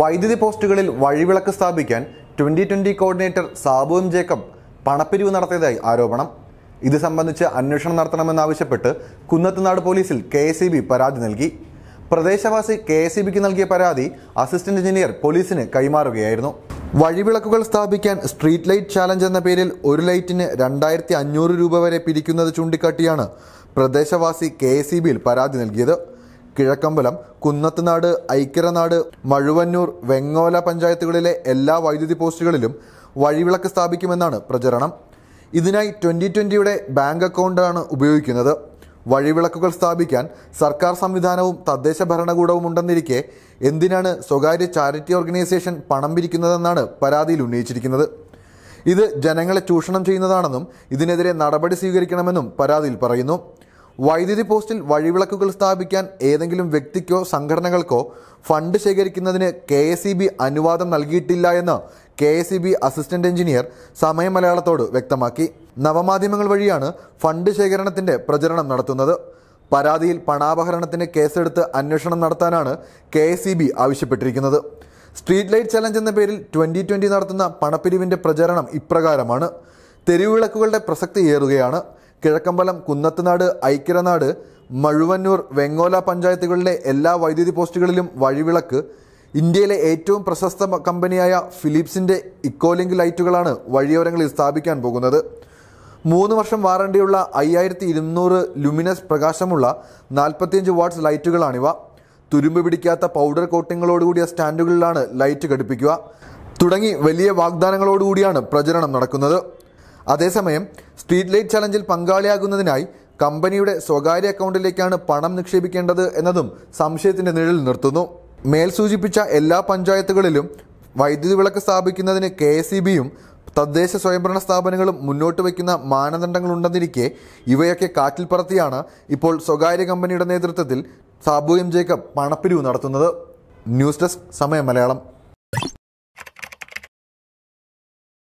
വൈദ്യുതി പോസ്റ്റുകളിൽ വഴിവിളക്ക് സ്ഥാപിക്കാൻ twenty twenty coordinator Sabu M Jacob പണപ്പിരിവ് നടത്തിയതായി ആരോപണം ഇത് സംബന്ധിച്ച് അന്വേഷണം നടത്തണമെന്നാവശ്യപ്പെട്ട് കുന്നത്തുനാട് പോലീസിൽ കെ എസ് പരാതി നൽകി പ്രദേശവാസി കെ എസ് ബിക്ക് നൽകിയ പരാതി അസിസ്റ്റന്റ് എഞ്ചിനീയർ പോലീസിന് കൈമാറുകയായിരുന്നു വഴിവിളക്കുകൾ സ്ഥാപിക്കാൻ സ്ട്രീറ്റ് ലൈറ്റ് ചാലഞ്ച് എന്ന പേരിൽ ഒരു ലൈറ്റിന് രണ്ടായിരത്തി അഞ്ഞൂറ് രൂപ വരെ പിരിക്കുന്നത് ചൂണ്ടിക്കാട്ടിയാണ് പ്രദേശവാസി കെ എസ് ഇ ബിയിൽ പരാതി നൽകിയത് കിഴക്കമ്പലം കുന്നത്തുനാട് ഐക്കരനാട് മഴുവന്നൂർ വെങ്ങോല പഞ്ചായത്തുകളിലെ എല്ലാ വൈദ്യുതി പോസ്റ്റുകളിലും വഴിവിളക്ക് സ്ഥാപിക്കുമെന്നാണ് പ്രചരണം ഇതിനായി ട്വൻ്റി ട്വൻ്റിയുടെ ബാങ്ക് അക്കൗണ്ടാണ് ഉപയോഗിക്കുന്നത് വഴിവിളക്കുകൾ സ്ഥാപിക്കാൻ സർക്കാർ സംവിധാനവും തദ്ദേശ ഭരണകൂടവും ഉണ്ടെന്നിരിക്കെ എന്തിനാണ് സ്വകാര്യ ചാരിറ്റി ഓർഗനൈസേഷൻ പണം പിരിക്കുന്നതെന്നാണ് പരാതിയിൽ ഉന്നയിച്ചിരിക്കുന്നത് ഇത് ജനങ്ങളെ ചൂഷണം ചെയ്യുന്നതാണെന്നും ഇതിനെതിരെ നടപടി സ്വീകരിക്കണമെന്നും പരാതിയിൽ പറയുന്നു വൈദ്യുതി പോസ്റ്റിൽ വഴിവിളക്കുകൾ സ്ഥാപിക്കാൻ ഏതെങ്കിലും വ്യക്തിക്കോ സംഘടനകൾക്കോ ഫണ്ട് ശേഖരിക്കുന്നതിന് കെ എസ് ഇ ബി അനുവാദം നൽകിയിട്ടില്ല എന്ന് K S E B assistant engineer സമയമലയാളത്തോട് വ്യക്തമാക്കി നവമാധ്യമങ്ങൾ വഴിയാണ് ഫണ്ട് ശേഖരണത്തിന്റെ പ്രചരണം നടത്തുന്നത് പരാതിയിൽ പണാപഹരണത്തിന് കേസെടുത്ത് അന്വേഷണം നടത്താനാണ് കെ ആവശ്യപ്പെട്ടിരിക്കുന്നത് സ്ട്രീറ്റ് ലൈറ്റ് ചലഞ്ച് എന്ന പേരിൽ ട്വന്റി നടത്തുന്ന പണപ്പിരിവിന്റെ പ്രചരണം ഇപ്രകാരമാണ് തെരുവിളക്കുകളുടെ പ്രസക്തിയേറുകയാണ് കിഴക്കമ്പലം കുന്നത്തനാട് ഐക്യരനാട് മഴുവന്നൂർ വെങ്ങോല പഞ്ചായത്തുകളിലെ എല്ലാ വൈദ്യുതി പോസ്റ്റുകളിലും വഴിവിളക്ക് ഇന്ത്യയിലെ ഏറ്റവും പ്രശസ്ത കമ്പനിയായ ഫിലിപ്സിൻ്റെ ഇക്കോലിങ്ക് ലൈറ്റുകളാണ് വഴിയോരങ്ങളിൽ സ്ഥാപിക്കാൻ പോകുന്നത് മൂന്ന് വർഷം വാറണ്ടിയുള്ള അയ്യായിരത്തി ഇരുന്നൂറ് ലുമിനസ് പ്രകാശമുള്ള നാൽപ്പത്തിയഞ്ച് വാട്ട്സ് ലൈറ്റുകളാണിവ തുരുമ്പ് പിടിക്കാത്ത പൗഡർ കോട്ടിങ്ങുകളോടുകൂടിയ സ്റ്റാൻഡുകളിലാണ് ലൈറ്റ് ഘടിപ്പിക്കുക തുടങ്ങി വലിയ വാഗ്ദാനങ്ങളോടുകൂടിയാണ് പ്രചരണം നടക്കുന്നത് അതേസമയം സ്ട്രീറ്റ് ലൈറ്റ് ചലഞ്ചിൽ പങ്കാളിയാകുന്നതിനായി കമ്പനിയുടെ സ്വകാര്യ അക്കൗണ്ടിലേക്കാണ് പണം നിക്ഷേപിക്കേണ്ടത് എന്നതും സംശയത്തിന്റെ നിഴലിൽ നിർത്തുന്നു മേൽ സൂചിപ്പിച്ച എല്ലാ പഞ്ചായത്തുകളിലും വൈദ്യുതി വിളക്ക് സ്ഥാപിക്കുന്നതിന് കെ എസ് ഇ ബിയും തദ്ദേശ സ്വയംഭരണ സ്ഥാപനങ്ങളും മുന്നോട്ട് വയ്ക്കുന്ന മാനദണ്ഡങ്ങളുണ്ടെന്നിരിക്കെ ഇവയൊക്കെ കാറ്റിൽ പറത്തിയാണ് ഇപ്പോൾ സ്വകാര്യ കമ്പനിയുടെ നേതൃത്വത്തിൽ സാബു എം ജേക്കബ് പണപ്പിരിവ് നടത്തുന്നത് ന്യൂസ് ഡെസ്ക് സമയം മലയാളം